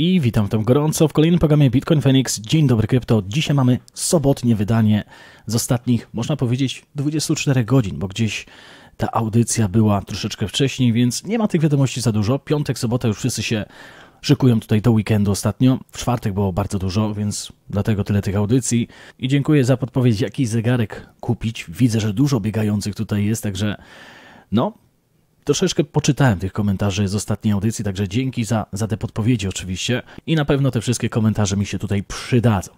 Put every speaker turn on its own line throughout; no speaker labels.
i witam tam gorąco w kolejnym programie Bitcoin Phoenix. Dzień dobry krypto. Dzisiaj mamy sobotnie wydanie z ostatnich, można powiedzieć, 24 godzin, bo gdzieś ta audycja była troszeczkę wcześniej, więc nie ma tych wiadomości za dużo. Piątek, sobota już wszyscy się szykują tutaj do weekendu ostatnio. W czwartek było bardzo dużo, więc dlatego tyle tych audycji. I dziękuję za podpowiedź, jaki zegarek kupić. Widzę, że dużo biegających tutaj jest, także no, troszeczkę poczytałem tych komentarzy z ostatniej audycji, także dzięki za, za te podpowiedzi oczywiście i na pewno te wszystkie komentarze mi się tutaj przydadzą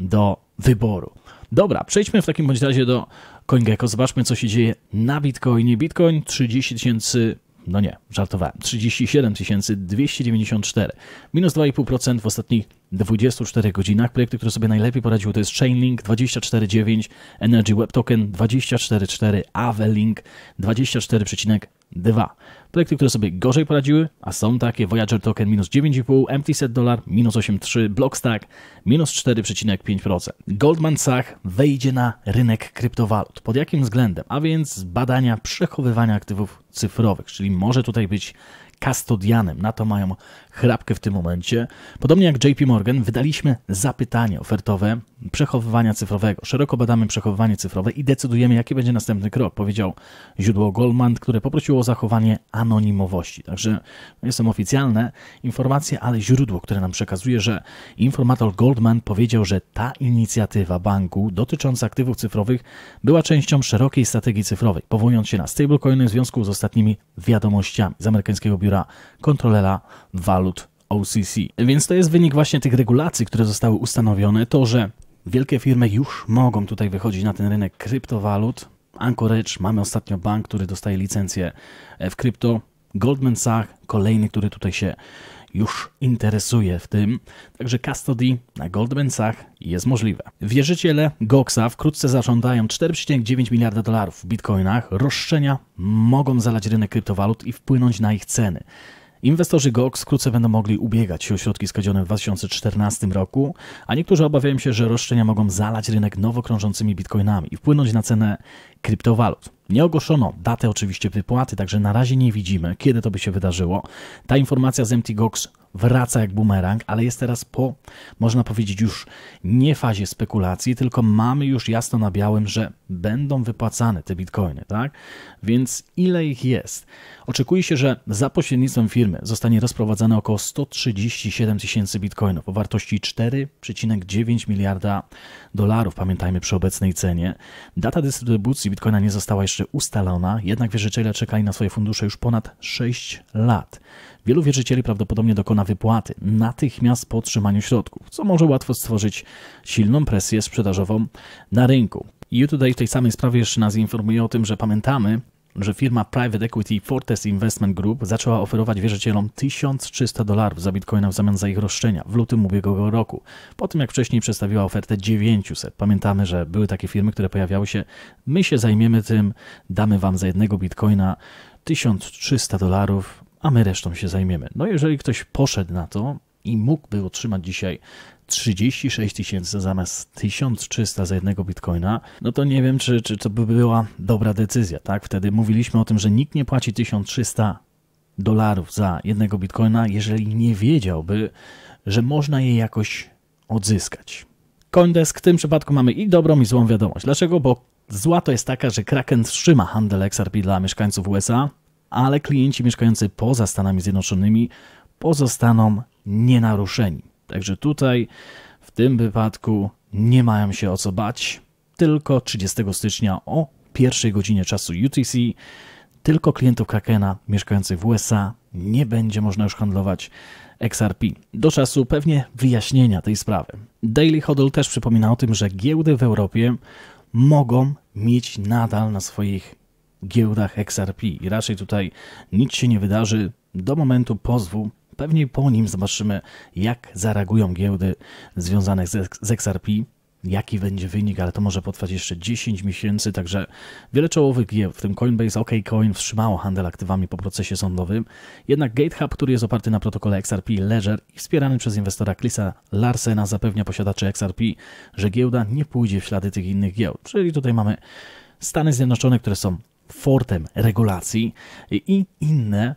do wyboru. Dobra, przejdźmy w takim bądź razie do CoinGecko, zobaczmy co się dzieje na Bitcoinie. Bitcoin 30 tysięcy, no nie, żartowałem, 37 294, minus 2,5% w ostatnich 24 godzinach. Projekty, które sobie najlepiej poradziły to jest Chainlink 24,9, Energy Web Token 24,4, Avelink Link 2. Projekty, które sobie gorzej poradziły, a są takie Voyager Token minus 9,5, Empty Set Dollar minus 8,3, Blockstack minus 4,5%. Goldman Sachs wejdzie na rynek kryptowalut. Pod jakim względem? A więc badania przechowywania aktywów cyfrowych, czyli może tutaj być kastodianem. Na to mają chrapkę w tym momencie. Podobnie jak JP Morgan, wydaliśmy zapytanie ofertowe przechowywania cyfrowego. Szeroko badamy przechowywanie cyfrowe i decydujemy, jaki będzie następny krok, powiedział źródło Goldman, które poprosiło o zachowanie anonimowości. Także nie są oficjalne informacje, ale źródło, które nam przekazuje, że informator Goldman powiedział, że ta inicjatywa banku dotycząca aktywów cyfrowych była częścią szerokiej strategii cyfrowej, powołując się na stablecoiny w związku z ostatnimi wiadomościami z amerykańskiego biura kontrolera walut OCC. Więc to jest wynik właśnie tych regulacji, które zostały ustanowione, to, że Wielkie firmy już mogą tutaj wychodzić na ten rynek kryptowalut. Anchorage, mamy ostatnio bank, który dostaje licencję w krypto. Goldman Sachs, kolejny, który tutaj się już interesuje w tym. Także custody na Goldman Sachs jest możliwe. Wierzyciele Goxa wkrótce zażądają 4,9 miliarda dolarów w bitcoinach. Roszczenia mogą zalać rynek kryptowalut i wpłynąć na ich ceny. Inwestorzy GOX wkrótce będą mogli ubiegać się o środki skadzione w 2014 roku, a niektórzy obawiają się, że roszczenia mogą zalać rynek nowo krążącymi bitcoinami i wpłynąć na cenę kryptowalut. Nie ogłoszono daty oczywiście wypłaty, także na razie nie widzimy, kiedy to by się wydarzyło. Ta informacja z MTGOX wraca jak bumerang, ale jest teraz po, można powiedzieć, już nie fazie spekulacji, tylko mamy już jasno na białym, że będą wypłacane te bitcoiny, tak? Więc ile ich jest? Oczekuje się, że za pośrednictwem firmy zostanie rozprowadzane około 137 tysięcy bitcoinów o wartości 4,9 miliarda dolarów, pamiętajmy przy obecnej cenie. Data dystrybucji bitcoina nie została jeszcze ustalona, jednak wierzyciele czekali na swoje fundusze już ponad 6 lat. Wielu wierzycieli prawdopodobnie dokona wypłaty natychmiast po otrzymaniu środków, co może łatwo stworzyć silną presję sprzedażową na rynku. I e tutaj w tej samej sprawie jeszcze nas informuje o tym, że pamiętamy, że firma Private Equity Fortes Investment Group zaczęła oferować wierzycielom 1300 dolarów za bitcoina w zamian za ich roszczenia w lutym ubiegłego roku, po tym jak wcześniej przedstawiła ofertę 900. Pamiętamy, że były takie firmy, które pojawiały się, my się zajmiemy tym, damy wam za jednego bitcoina 1300 dolarów, a my resztą się zajmiemy. No jeżeli ktoś poszedł na to i mógłby otrzymać dzisiaj 36 tysięcy zamiast 1300 za jednego bitcoina, no to nie wiem, czy, czy to by była dobra decyzja, tak? Wtedy mówiliśmy o tym, że nikt nie płaci 1300 dolarów za jednego bitcoina, jeżeli nie wiedziałby, że można je jakoś odzyskać. Coindesk w tym przypadku mamy i dobrą i złą wiadomość. Dlaczego? Bo zła to jest taka, że Kraken wstrzyma handel XRP dla mieszkańców USA, ale klienci mieszkający poza Stanami Zjednoczonymi pozostaną nienaruszeni. Także tutaj w tym wypadku nie mają się o co bać. Tylko 30 stycznia o pierwszej godzinie czasu UTC tylko klientów Krakena mieszkających w USA nie będzie można już handlować XRP. Do czasu pewnie wyjaśnienia tej sprawy. Daily Hodl też przypomina o tym, że giełdy w Europie mogą mieć nadal na swoich giełdach XRP. i Raczej tutaj nic się nie wydarzy do momentu pozwu. Pewnie po nim zobaczymy, jak zareagują giełdy związane z XRP jaki będzie wynik, ale to może potrwać jeszcze 10 miesięcy, także wiele czołowych giełd, w tym Coinbase, OKCoin wstrzymało handel aktywami po procesie sądowym, jednak GateHub, który jest oparty na protokole XRP Ledger i wspierany przez inwestora Chrisa Larsena zapewnia posiadaczy XRP, że giełda nie pójdzie w ślady tych innych giełd, czyli tutaj mamy Stany Zjednoczone, które są Fortem Regulacji i inne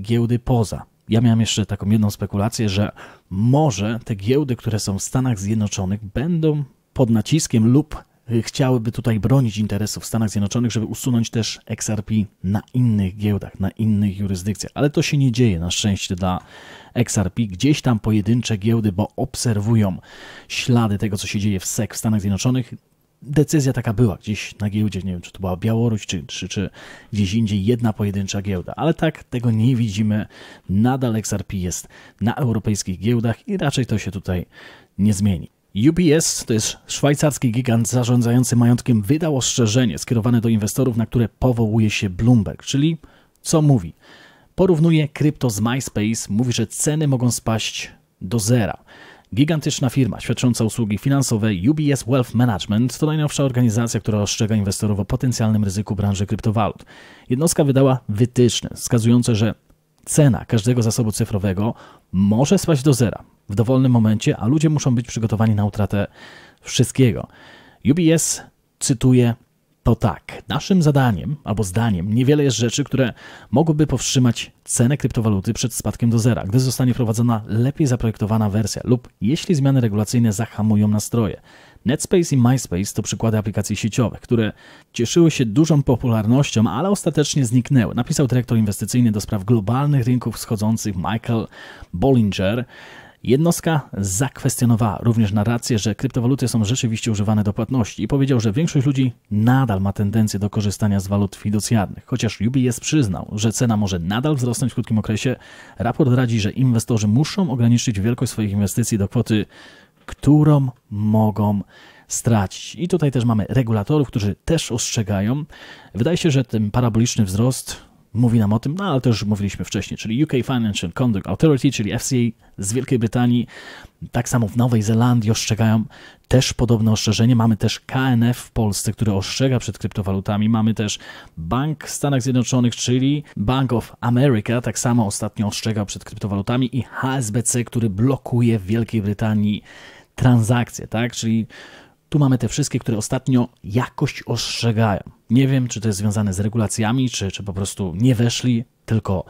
giełdy poza. Ja miałem jeszcze taką jedną spekulację, że może te giełdy, które są w Stanach Zjednoczonych, będą pod naciskiem lub chciałyby tutaj bronić interesów Stanów Zjednoczonych, żeby usunąć też XRP na innych giełdach, na innych jurysdykcjach. Ale to się nie dzieje na szczęście dla XRP. Gdzieś tam pojedyncze giełdy, bo obserwują ślady tego, co się dzieje w SEC w Stanach Zjednoczonych, decyzja taka była gdzieś na giełdzie, nie wiem czy to była Białoruś, czy, czy, czy gdzieś indziej jedna pojedyncza giełda, ale tak tego nie widzimy. Nadal XRP jest na europejskich giełdach i raczej to się tutaj nie zmieni. UBS, to jest szwajcarski gigant zarządzający majątkiem, wydał ostrzeżenie skierowane do inwestorów, na które powołuje się Bloomberg, czyli co mówi? Porównuje krypto z MySpace, mówi, że ceny mogą spaść do zera. Gigantyczna firma świadcząca usługi finansowe UBS Wealth Management to najnowsza organizacja, która ostrzega inwestorów o potencjalnym ryzyku branży kryptowalut. Jednostka wydała wytyczne wskazujące, że cena każdego zasobu cyfrowego może spaść do zera w dowolnym momencie, a ludzie muszą być przygotowani na utratę wszystkiego. UBS cytuje to tak, naszym zadaniem albo zdaniem niewiele jest rzeczy, które mogłyby powstrzymać cenę kryptowaluty przed spadkiem do zera, gdy zostanie wprowadzona lepiej zaprojektowana wersja lub jeśli zmiany regulacyjne zahamują nastroje. NetSpace i MySpace to przykłady aplikacji sieciowych, które cieszyły się dużą popularnością, ale ostatecznie zniknęły. Napisał dyrektor inwestycyjny do spraw globalnych rynków wschodzących Michael Bollinger. Jednostka zakwestionowała również narrację, że kryptowaluty są rzeczywiście używane do płatności i powiedział, że większość ludzi nadal ma tendencję do korzystania z walut fiducjarnych. Chociaż UBS przyznał, że cena może nadal wzrosnąć w krótkim okresie, raport radzi, że inwestorzy muszą ograniczyć wielkość swoich inwestycji do kwoty, którą mogą stracić. I tutaj też mamy regulatorów, którzy też ostrzegają. Wydaje się, że ten paraboliczny wzrost mówi nam o tym, no ale to już mówiliśmy wcześniej, czyli UK Financial Conduct Authority, czyli FCA z Wielkiej Brytanii, tak samo w Nowej Zelandii ostrzegają też podobne ostrzeżenie. Mamy też KNF w Polsce, który ostrzega przed kryptowalutami. Mamy też Bank Stanach Zjednoczonych, czyli Bank of America, tak samo ostatnio ostrzegał przed kryptowalutami i HSBC, który blokuje w Wielkiej Brytanii transakcje, tak? Czyli tu mamy te wszystkie, które ostatnio jakoś ostrzegają. Nie wiem, czy to jest związane z regulacjami, czy, czy po prostu nie weszli, tylko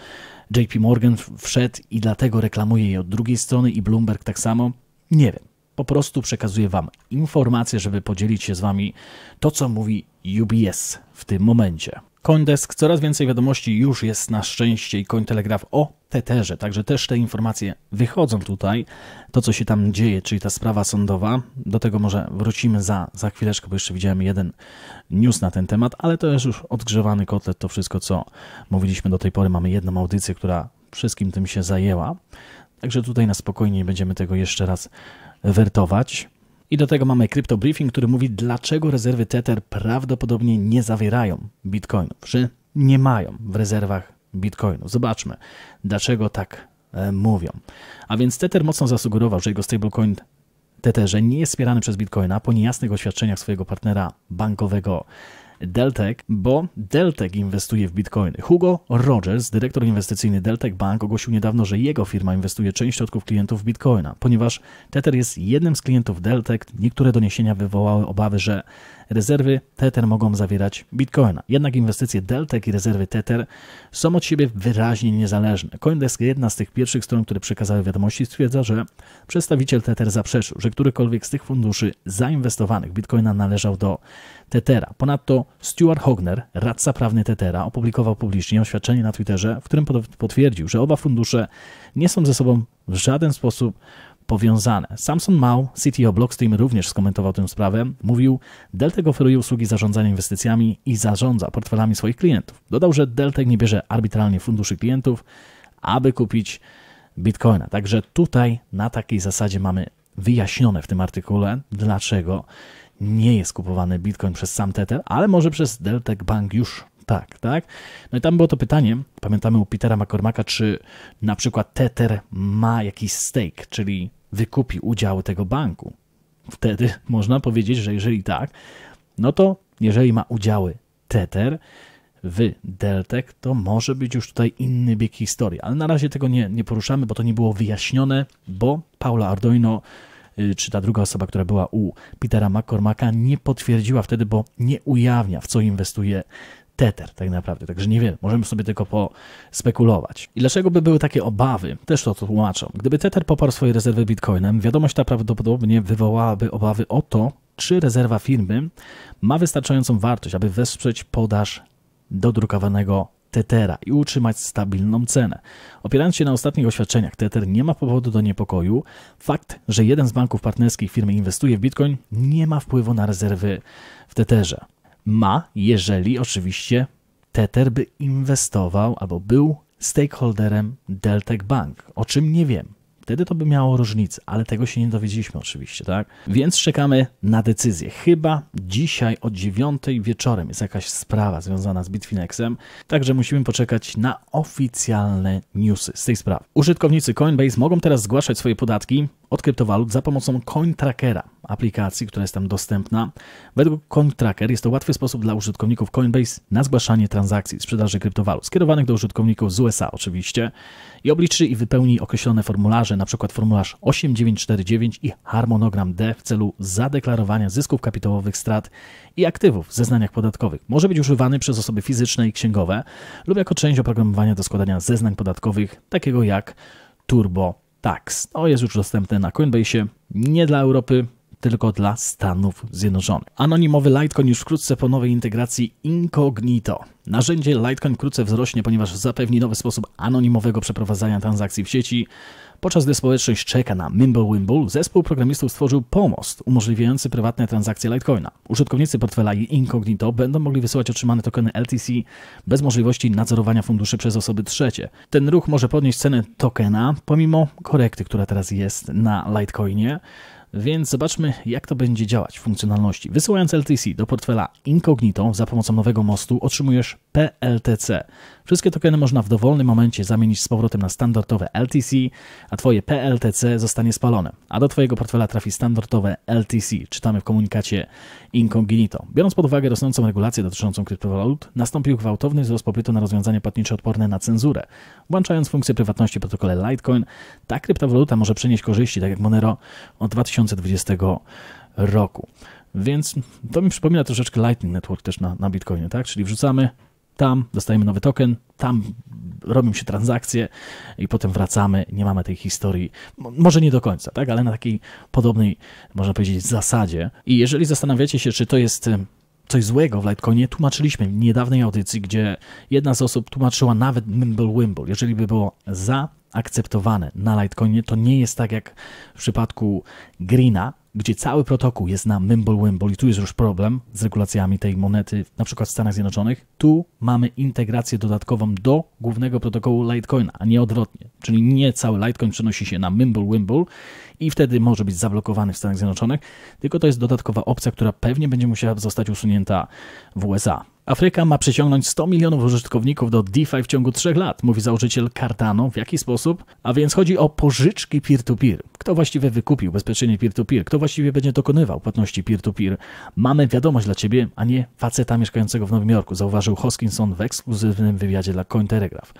JP Morgan wszedł i dlatego reklamuje je od drugiej strony i Bloomberg tak samo. Nie wiem. Po prostu przekazuję Wam informacje, żeby podzielić się z Wami to, co mówi UBS w tym momencie. Coindesk coraz więcej wiadomości już jest na szczęście i telegraf o Tetherze, także też te informacje wychodzą tutaj. To, co się tam dzieje, czyli ta sprawa sądowa, do tego może wrócimy za, za chwileczkę, bo jeszcze widziałem jeden news na ten temat, ale to jest już odgrzewany kotlet, to wszystko, co mówiliśmy do tej pory. Mamy jedną audycję, która wszystkim tym się zajęła, także tutaj na spokojnie będziemy tego jeszcze raz wertować. I do tego mamy Crypto Briefing, który mówi, dlaczego rezerwy Tether prawdopodobnie nie zawierają bitcoinów, czy nie mają w rezerwach bitcoinów. Zobaczmy, dlaczego tak e, mówią. A więc Tether mocno zasugerował, że jego stablecoin Tetherze nie jest wspierany przez bitcoina po niejasnych oświadczeniach swojego partnera bankowego Deltek, bo Deltek inwestuje w bitcoiny. Hugo Rogers, dyrektor inwestycyjny Deltek Bank, ogłosił niedawno, że jego firma inwestuje część środków klientów w bitcoina, ponieważ Tether jest jednym z klientów Deltek. Niektóre doniesienia wywołały obawy, że rezerwy Tether mogą zawierać bitcoina. Jednak inwestycje Deltek i rezerwy Tether są od siebie wyraźnie niezależne. Coindesk, jedna z tych pierwszych stron, które przekazały wiadomości, stwierdza, że przedstawiciel Tether zaprzeczył, że którykolwiek z tych funduszy zainwestowanych bitcoina należał do Tethera. Ponadto Stuart Hogner, radca prawny Tetera, opublikował publicznie oświadczenie na Twitterze, w którym potwierdził, że oba fundusze nie są ze sobą w żaden sposób powiązane. Samson Mao, CTO Blockstream, również skomentował tę sprawę. Mówił, Deltek oferuje usługi zarządzania inwestycjami i zarządza portfelami swoich klientów. Dodał, że Deltek nie bierze arbitralnie funduszy klientów, aby kupić bitcoina. Także tutaj na takiej zasadzie mamy wyjaśnione w tym artykule, dlaczego nie jest kupowany Bitcoin przez sam Tether, ale może przez Deltek Bank już tak, tak. No i tam było to pytanie, pamiętamy u Petera McCormacka, czy na przykład Tether ma jakiś stake, czyli wykupi udziały tego banku. Wtedy można powiedzieć, że jeżeli tak, no to jeżeli ma udziały Tether w Deltek, to może być już tutaj inny bieg historii. Ale na razie tego nie, nie poruszamy, bo to nie było wyjaśnione, bo Paula Arduino Y, czy ta druga osoba, która była u Petera McCormacka, nie potwierdziła wtedy, bo nie ujawnia, w co inwestuje Tether tak naprawdę, także nie wiem, możemy sobie tylko pospekulować. I dlaczego by były takie obawy? Też to tłumaczą. Gdyby Tether poparł swoje rezerwy bitcoinem, wiadomość ta prawdopodobnie wywołałaby obawy o to, czy rezerwa firmy ma wystarczającą wartość, aby wesprzeć podaż dodrukowanego Tetera i utrzymać stabilną cenę. Opierając się na ostatnich oświadczeniach, Tether nie ma powodu do niepokoju. Fakt, że jeden z banków partnerskich firmy inwestuje w Bitcoin, nie ma wpływu na rezerwy w Tetherze. Ma, jeżeli oczywiście Tether by inwestował albo był stakeholderem Deltek Bank, o czym nie wiem. Wtedy to by miało różnicę, ale tego się nie dowiedzieliśmy oczywiście, tak? Więc czekamy na decyzję. Chyba dzisiaj o 9 wieczorem jest jakaś sprawa związana z Bitfinexem, także musimy poczekać na oficjalne newsy z tej sprawy. Użytkownicy Coinbase mogą teraz zgłaszać swoje podatki od kryptowalut za pomocą CoinTrackera, aplikacji, która jest tam dostępna. Według CoinTracker jest to łatwy sposób dla użytkowników Coinbase na zgłaszanie transakcji sprzedaży kryptowalut, skierowanych do użytkowników z USA oczywiście, i obliczy i wypełni określone formularze, np. formularz 8949 i harmonogram D w celu zadeklarowania zysków kapitałowych, strat i aktywów w zeznaniach podatkowych. Może być używany przez osoby fizyczne i księgowe lub jako część oprogramowania do składania zeznań podatkowych, takiego jak Turbo Tax. To jest już dostępne na Coinbase, nie dla Europy, tylko dla Stanów Zjednoczonych. Anonimowy Litecoin już wkrótce po nowej integracji Incognito. Narzędzie Litecoin wkrótce wzrośnie, ponieważ zapewni nowy sposób anonimowego przeprowadzania transakcji w sieci. Podczas gdy społeczność czeka na Mimblewimble, zespół programistów stworzył pomost umożliwiający prywatne transakcje Litecoina. Użytkownicy portfela Incognito będą mogli wysyłać otrzymane tokeny LTC bez możliwości nadzorowania funduszy przez osoby trzecie. Ten ruch może podnieść cenę tokena pomimo korekty, która teraz jest na Litecoinie. Więc zobaczmy, jak to będzie działać w funkcjonalności. Wysyłając LTC do portfela Incognito za pomocą nowego mostu otrzymujesz PLTC. Wszystkie tokeny można w dowolnym momencie zamienić z powrotem na standardowe LTC, a Twoje PLTC zostanie spalone, a do Twojego portfela trafi standardowe LTC, czytamy w komunikacie incognito. Biorąc pod uwagę rosnącą regulację dotyczącą kryptowalut, nastąpił gwałtowny wzrost popytu na rozwiązania płatnicze odporne na cenzurę. Włączając funkcję prywatności w protokole Litecoin, ta kryptowaluta może przynieść korzyści, tak jak Monero od 2020 roku. Więc to mi przypomina troszeczkę Lightning Network też na, na Bitcoinie, tak? Czyli wrzucamy tam dostajemy nowy token, tam robią się transakcje i potem wracamy, nie mamy tej historii. Może nie do końca, tak, ale na takiej podobnej, można powiedzieć, zasadzie. I jeżeli zastanawiacie się, czy to jest coś złego w Litecoinie, tłumaczyliśmy w niedawnej audycji, gdzie jedna z osób tłumaczyła nawet Mimblewimble. Jeżeli by było zaakceptowane na Litecoinie, to nie jest tak jak w przypadku Greena, gdzie cały protokół jest na Mimblewimble wimble i tu jest już problem z regulacjami tej monety, na przykład w Stanach Zjednoczonych, tu mamy integrację dodatkową do głównego protokołu Litecoina, a nie odwrotnie. Czyli nie cały Litecoin przenosi się na Mimblewimble wimble i wtedy może być zablokowany w Stanach Zjednoczonych, tylko to jest dodatkowa opcja, która pewnie będzie musiała zostać usunięta w USA. Afryka ma przyciągnąć 100 milionów użytkowników do DeFi w ciągu 3 lat, mówi założyciel Cardano. W jaki sposób? A więc chodzi o pożyczki peer-to-peer. -peer. Kto właściwie wykupił bezpieczenie peer-to-peer? -peer? Kto właściwie będzie dokonywał płatności peer-to-peer? -peer? Mamy wiadomość dla ciebie, a nie faceta mieszkającego w Nowym Jorku, zauważył Hoskinson w ekskluzywnym wywiadzie dla Cointelegraph.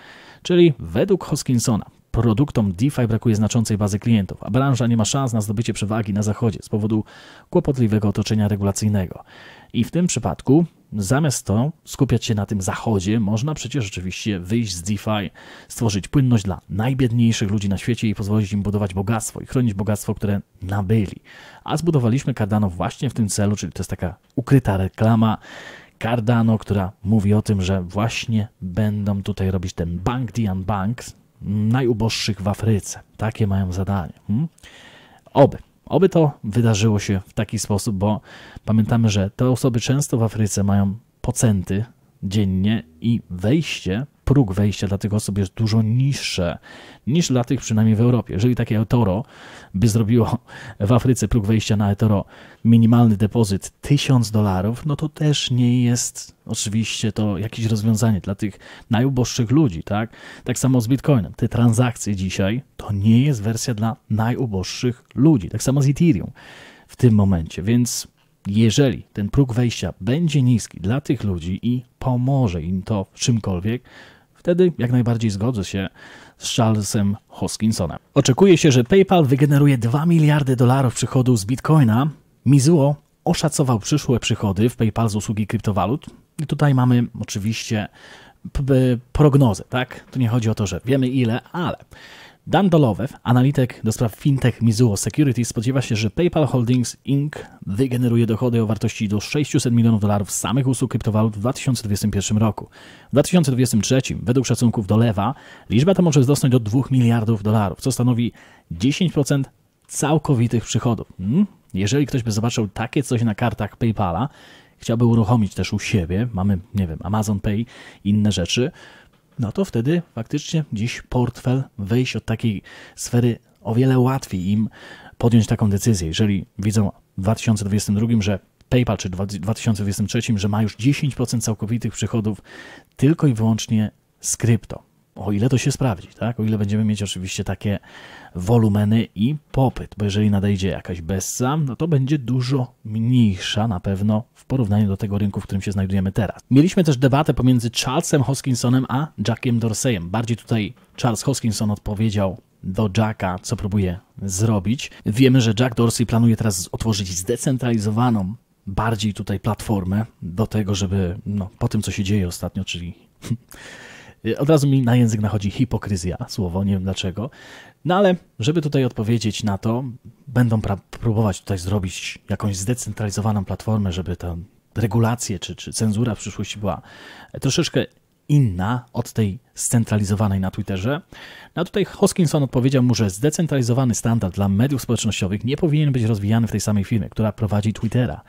Czyli według Hoskinsona Produktom DeFi brakuje znaczącej bazy klientów, a branża nie ma szans na zdobycie przewagi na zachodzie z powodu kłopotliwego otoczenia regulacyjnego. I w tym przypadku, zamiast to skupiać się na tym zachodzie, można przecież rzeczywiście wyjść z DeFi, stworzyć płynność dla najbiedniejszych ludzi na świecie i pozwolić im budować bogactwo i chronić bogactwo, które nabyli. A zbudowaliśmy Cardano właśnie w tym celu, czyli to jest taka ukryta reklama. Cardano, która mówi o tym, że właśnie będą tutaj robić ten Bank the Banks najuboższych w Afryce. Takie mają zadanie. Hmm? Oby. Oby to wydarzyło się w taki sposób, bo pamiętamy, że te osoby często w Afryce mają pocenty dziennie i wejście próg wejścia dla tych osób jest dużo niższe niż dla tych przynajmniej w Europie. Jeżeli takie eToro by zrobiło w Afryce próg wejścia na eToro minimalny depozyt 1000 dolarów, no to też nie jest oczywiście to jakieś rozwiązanie dla tych najuboższych ludzi, tak? Tak samo z Bitcoinem. Te transakcje dzisiaj to nie jest wersja dla najuboższych ludzi. Tak samo z Ethereum w tym momencie, więc jeżeli ten próg wejścia będzie niski dla tych ludzi i pomoże im to w czymkolwiek, Wtedy jak najbardziej zgodzę się z Charlesem Hoskinsonem. Oczekuje się, że PayPal wygeneruje 2 miliardy dolarów przychodu z Bitcoina. Mizuo oszacował przyszłe przychody w PayPal z usługi kryptowalut. I tutaj mamy oczywiście prognozę, tak? Tu nie chodzi o to, że wiemy ile, ale Dan Dolowew, analityk do spraw fintech Mizuho Securities, spodziewa się, że PayPal Holdings Inc. wygeneruje dochody o wartości do 600 milionów dolarów z samych usług kryptowalut w 2021 roku. W 2023, według szacunków Dolewa, liczba ta może wzrosnąć do 2 miliardów dolarów, co stanowi 10% całkowitych przychodów. Hmm? Jeżeli ktoś by zobaczył takie coś na kartach PayPala, chciałby uruchomić też u siebie, mamy, nie wiem, Amazon Pay, inne rzeczy, no to wtedy faktycznie dziś portfel wyjść od takiej sfery o wiele łatwiej im podjąć taką decyzję. Jeżeli widzą w 2022, że PayPal czy w 2023, że ma już 10% całkowitych przychodów tylko i wyłącznie z krypto o ile to się sprawdzi, tak? o ile będziemy mieć oczywiście takie wolumeny i popyt, bo jeżeli nadejdzie jakaś bezca, no to będzie dużo mniejsza na pewno w porównaniu do tego rynku, w którym się znajdujemy teraz. Mieliśmy też debatę pomiędzy Charlesem Hoskinsonem a Jackiem Dorseyem. Bardziej tutaj Charles Hoskinson odpowiedział do Jacka, co próbuje zrobić. Wiemy, że Jack Dorsey planuje teraz otworzyć zdecentralizowaną bardziej tutaj platformę do tego, żeby no, po tym, co się dzieje ostatnio, czyli Y, od razu mi na język nachodzi hipokryzja, słowo, nie wiem dlaczego. No ale, żeby tutaj odpowiedzieć na to, będą próbować tutaj zrobić jakąś zdecentralizowaną platformę, żeby ta regulacja czy, czy cenzura w przyszłości była e, troszeczkę inna od tej scentralizowanej na Twitterze. No tutaj Hoskinson odpowiedział mu, że zdecentralizowany standard dla mediów społecznościowych nie powinien być rozwijany w tej samej firmie, która prowadzi Twittera.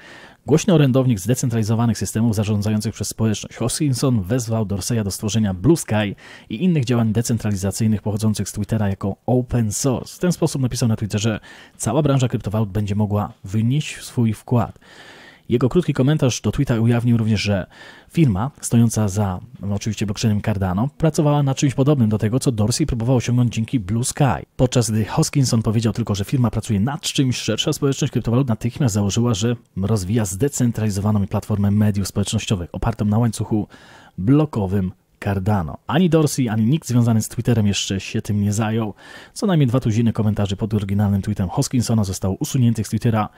Głośny orędownik zdecentralizowanych systemów zarządzających przez społeczność Hoskinson wezwał Dorseya do stworzenia Blue Sky i innych działań decentralizacyjnych pochodzących z Twittera jako open source. W ten sposób napisał na Twitterze, cała branża kryptowalut będzie mogła wynieść swój wkład. Jego krótki komentarz do Twittera ujawnił również, że firma stojąca za no, oczywiście blockchainem Cardano pracowała na czymś podobnym do tego, co Dorsey próbował osiągnąć dzięki Blue Sky. Podczas gdy Hoskinson powiedział tylko, że firma pracuje nad czymś szersza, społeczność kryptowalut natychmiast założyła, że rozwija zdecentralizowaną platformę mediów społecznościowych opartą na łańcuchu blokowym Cardano. Ani Dorsey, ani nikt związany z Twitterem jeszcze się tym nie zajął. Co najmniej dwa tuziny komentarzy pod oryginalnym tweetem Hoskinsona zostało usuniętych z Twittera,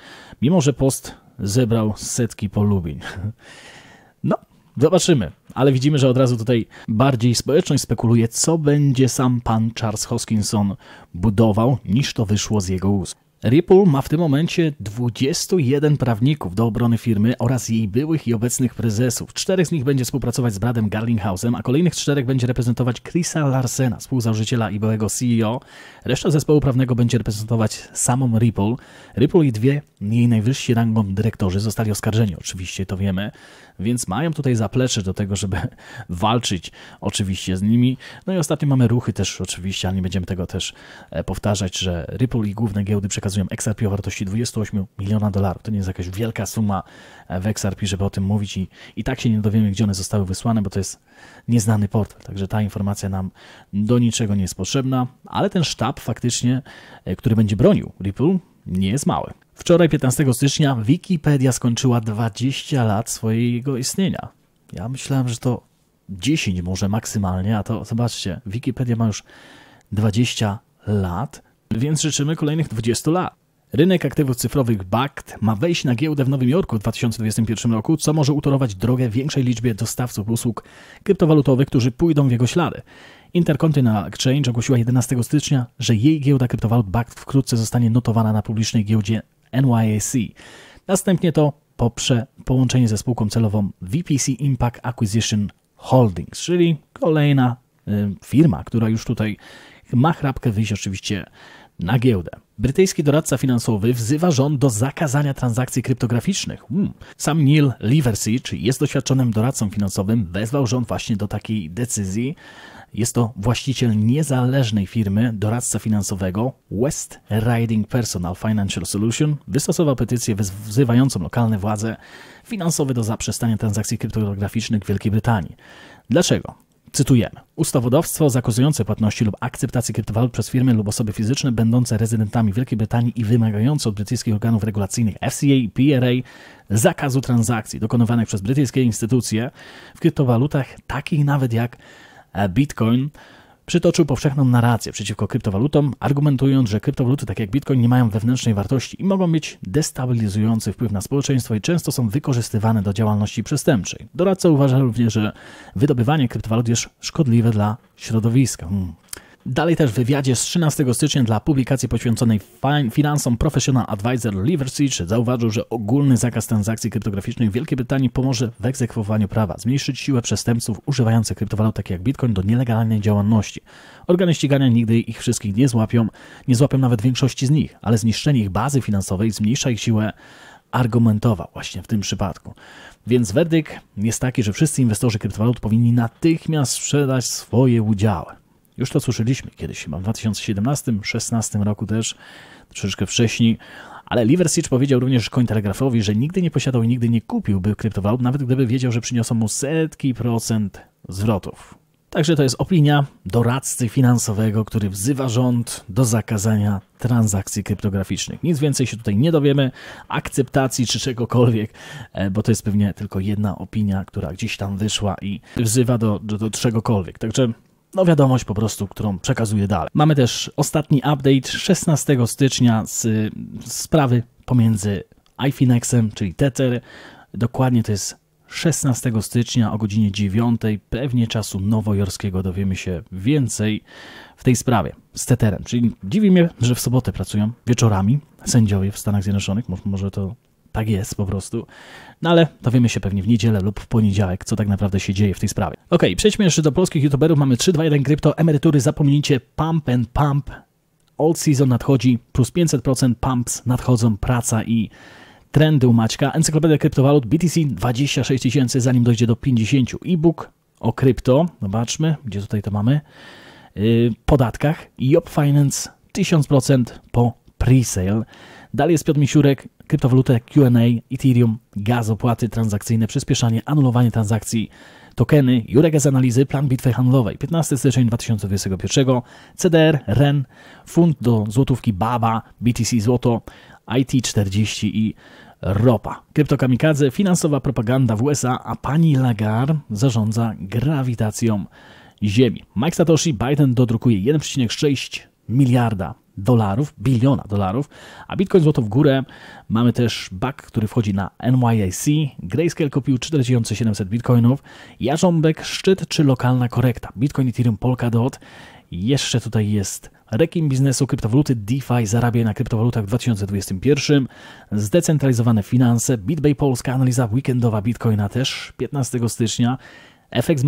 mimo że post zebrał setki polubień. No, zobaczymy. Ale widzimy, że od razu tutaj bardziej społeczność spekuluje, co będzie sam pan Charles Hoskinson budował, niż to wyszło z jego ust. Ripple ma w tym momencie 21 prawników do obrony firmy oraz jej byłych i obecnych prezesów. Czterech z nich będzie współpracować z Bradem Garlinghausem, a kolejnych czterech będzie reprezentować Chrisa Larsena, współzałożyciela i byłego CEO. Reszta zespołu prawnego będzie reprezentować samą Ripple. Ripple i dwie jej najwyżsi rangą dyrektorzy zostali oskarżeni, oczywiście to wiemy, więc mają tutaj zaplecze do tego, żeby walczyć oczywiście z nimi. No i ostatnio mamy ruchy też oczywiście, ale nie będziemy tego też e, powtarzać, że Ripple i główne giełdy przekazują pokazują XRP o wartości 28 miliona dolarów. To nie jest jakaś wielka suma e, w XRP, żeby o tym mówić i, i tak się nie dowiemy, gdzie one zostały wysłane, bo to jest nieznany portal. Także ta informacja nam do niczego nie jest potrzebna, ale ten sztab faktycznie, e, który będzie bronił Ripple, nie jest mały. Wczoraj, 15 stycznia, Wikipedia skończyła 20 lat swojego istnienia. Ja myślałem, że to 10 może maksymalnie, a to zobaczcie, Wikipedia ma już 20 lat więc życzymy kolejnych 20 lat. Rynek aktywów cyfrowych BACT ma wejść na giełdę w Nowym Jorku w 2021 roku, co może utorować drogę większej liczbie dostawców usług kryptowalutowych, którzy pójdą w jego ślady. Intercontinental Exchange ogłosiła 11 stycznia, że jej giełda kryptowalut BACT wkrótce zostanie notowana na publicznej giełdzie NYSE. Następnie to poprze połączenie ze spółką celową VPC Impact Acquisition Holdings, czyli kolejna y, firma, która już tutaj ma chrapkę wyjść oczywiście na giełdę. Brytyjski doradca finansowy wzywa rząd do zakazania transakcji kryptograficznych. Hmm. Sam Neil Liversey, czyli jest doświadczonym doradcą finansowym, wezwał rząd właśnie do takiej decyzji. Jest to właściciel niezależnej firmy doradca finansowego West Riding Personal Financial Solution. Wystosował petycję wzywającą lokalne władze finansowe do zaprzestania transakcji kryptograficznych w Wielkiej Brytanii. Dlaczego? Cytujemy. Ustawodawstwo zakazujące płatności lub akceptacji kryptowalut przez firmy lub osoby fizyczne będące rezydentami Wielkiej Brytanii i wymagające od brytyjskich organów regulacyjnych FCA i PRA zakazu transakcji dokonywanych przez brytyjskie instytucje w kryptowalutach takich nawet jak Bitcoin przytoczył powszechną narrację przeciwko kryptowalutom, argumentując, że kryptowaluty tak jak Bitcoin nie mają wewnętrznej wartości i mogą mieć destabilizujący wpływ na społeczeństwo i często są wykorzystywane do działalności przestępczej. Doradca uważa również, że wydobywanie kryptowalut jest szkodliwe dla środowiska. Hmm. Dalej też w wywiadzie z 13 stycznia dla publikacji poświęconej finansom Professional Advisor Liversidge zauważył, że ogólny zakaz transakcji kryptograficznych w Wielkiej Brytanii pomoże w egzekwowaniu prawa, zmniejszyć siłę przestępców używających kryptowalut takich jak Bitcoin do nielegalnej działalności. Organy ścigania nigdy ich wszystkich nie złapią, nie złapią nawet większości z nich, ale zniszczenie ich bazy finansowej zmniejsza ich siłę argumentowa właśnie w tym przypadku. Więc werdykt jest taki, że wszyscy inwestorzy kryptowalut powinni natychmiast sprzedać swoje udziały. Już to słyszeliśmy kiedyś, chyba w 2017 2016 roku też, troszeczkę wcześniej. Ale Liversige powiedział również Cointelegraphowi, że nigdy nie posiadał i nigdy nie kupiłby kryptowalut, nawet gdyby wiedział, że przyniosą mu setki procent zwrotów. Także to jest opinia doradcy finansowego, który wzywa rząd do zakazania transakcji kryptograficznych. Nic więcej się tutaj nie dowiemy, akceptacji czy czegokolwiek, e, bo to jest pewnie tylko jedna opinia, która gdzieś tam wyszła i wzywa do, do, do czegokolwiek. Także no wiadomość po prostu, którą przekazuję dalej. Mamy też ostatni update 16 stycznia z, z sprawy pomiędzy iFinexem, czyli Tether. Dokładnie to jest 16 stycznia o godzinie 9, pewnie czasu nowojorskiego dowiemy się więcej w tej sprawie z Teterem. Czyli dziwi mnie, że w sobotę pracują wieczorami sędziowie w Stanach Zjednoczonych, może to tak jest po prostu. No ale dowiemy się pewnie w niedzielę lub w poniedziałek, co tak naprawdę się dzieje w tej sprawie. Ok, przejdźmy jeszcze do polskich youtuberów. Mamy 321 Krypto, emerytury, zapomnijcie, pump and pump. All season nadchodzi, plus 500%, pumps nadchodzą, praca i trendy u Maćka. Encyklopedia kryptowalut BTC 26 tysięcy, zanim dojdzie do 50. E-book o krypto, zobaczmy, gdzie tutaj to mamy, yy, podatkach. Job Finance 1000% po pre-sale. Dalej jest Piotr Misiurek, kryptowalutę QA, Ethereum, gaz, opłaty transakcyjne, przyspieszanie, anulowanie transakcji, tokeny, Jurek z analizy, plan bitwy handlowej, 15 stycznia 2021, CDR, REN, fund do złotówki BABA, BTC złoto, IT40 i ropa. Kryptokamikadze, finansowa propaganda w USA, a pani Lagarde zarządza grawitacją Ziemi. Mike Satoshi Biden dodrukuje 1,6 miliarda dolarów, biliona dolarów, a Bitcoin złoto w górę. Mamy też bug, który wchodzi na NYAC. Grayscale kupił 4700 Bitcoinów, Jarząbek, szczyt czy lokalna korekta. Bitcoin, Ethereum, Polkadot. Jeszcze tutaj jest rekin biznesu kryptowaluty DeFi zarabia na kryptowalutach w 2021, zdecentralizowane finanse, BitBay Polska, analiza weekendowa Bitcoina też 15 stycznia, FX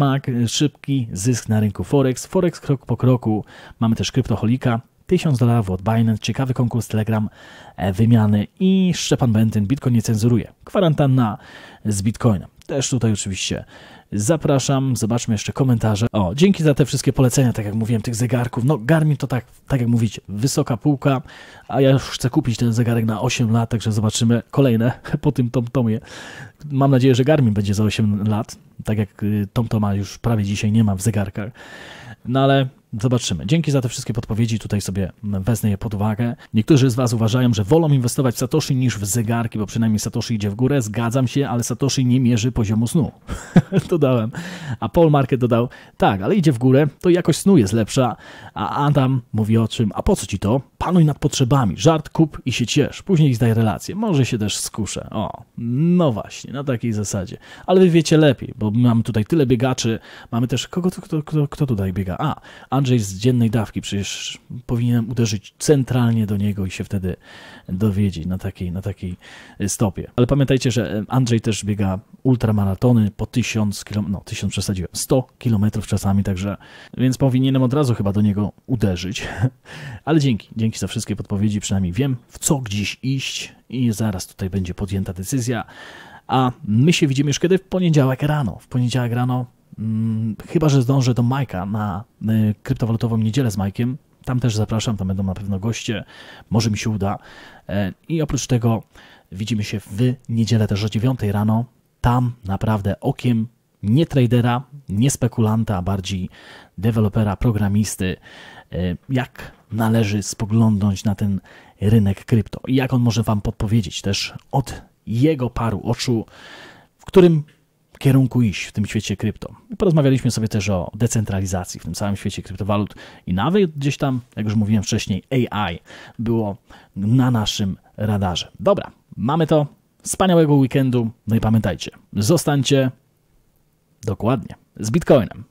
szybki zysk na rynku Forex, Forex krok po kroku, mamy też kryptoholika, 1000 dolarów od Binance, ciekawy konkurs Telegram, e, wymiany i Szczepan Bentyn, Bitcoin nie cenzuruje. Kwarantanna z Bitcoinem. Też tutaj oczywiście zapraszam. Zobaczmy jeszcze komentarze. O, dzięki za te wszystkie polecenia, tak jak mówiłem, tych zegarków. No, Garmin to tak, tak jak mówić wysoka półka, a ja już chcę kupić ten zegarek na 8 lat, także zobaczymy kolejne po tym Tom Tomie. Mam nadzieję, że Garmin będzie za 8 lat, tak jak y, Tom Toma już prawie dzisiaj nie ma w zegarkach. No ale Zobaczymy. Dzięki za te wszystkie podpowiedzi, tutaj sobie wezmę je pod uwagę. Niektórzy z Was uważają, że wolą inwestować w Satoshi niż w zegarki, bo przynajmniej Satoshi idzie w górę. Zgadzam się, ale Satoshi nie mierzy poziomu snu. Dodałem. A Paul Market dodał, tak, ale idzie w górę, to jakość snu jest lepsza. A Adam mówi o czym, a po co Ci to? Panuj nad potrzebami, żart, kup i się ciesz. Później zdaj relację. Może się też skuszę. O, no właśnie, na takiej zasadzie. Ale Wy wiecie lepiej, bo mamy tutaj tyle biegaczy, mamy też, kogo, kto, kto, kto tutaj biega? A, Andrzej z dziennej dawki, przecież powinienem uderzyć centralnie do niego i się wtedy dowiedzieć na takiej, na takiej stopie. Ale pamiętajcie, że Andrzej też biega ultramaratony po 1000 km, no 1000 przesadziłem, 100 km czasami, także więc powinienem od razu chyba do niego uderzyć. Ale dzięki, dzięki za wszystkie podpowiedzi, przynajmniej wiem w co gdzieś iść i zaraz tutaj będzie podjęta decyzja. A my się widzimy już kiedy? W poniedziałek rano. W poniedziałek rano Mm, chyba, że zdążę do Majka na e, kryptowalutową niedzielę z Majkiem. Tam też zapraszam, tam będą na pewno goście. Może mi się uda. E, I oprócz tego widzimy się w niedzielę też o 9 rano. Tam naprawdę okiem nie tradera, nie spekulanta, a bardziej dewelopera, programisty, e, jak należy spoglądnąć na ten rynek krypto i jak on może Wam podpowiedzieć też od jego paru oczu, w którym kierunku iść w tym świecie krypto. porozmawialiśmy sobie też o decentralizacji w tym całym świecie kryptowalut i nawet gdzieś tam, jak już mówiłem wcześniej, AI było na naszym radarze. Dobra, mamy to. Wspaniałego weekendu. No i pamiętajcie, zostańcie dokładnie z Bitcoinem.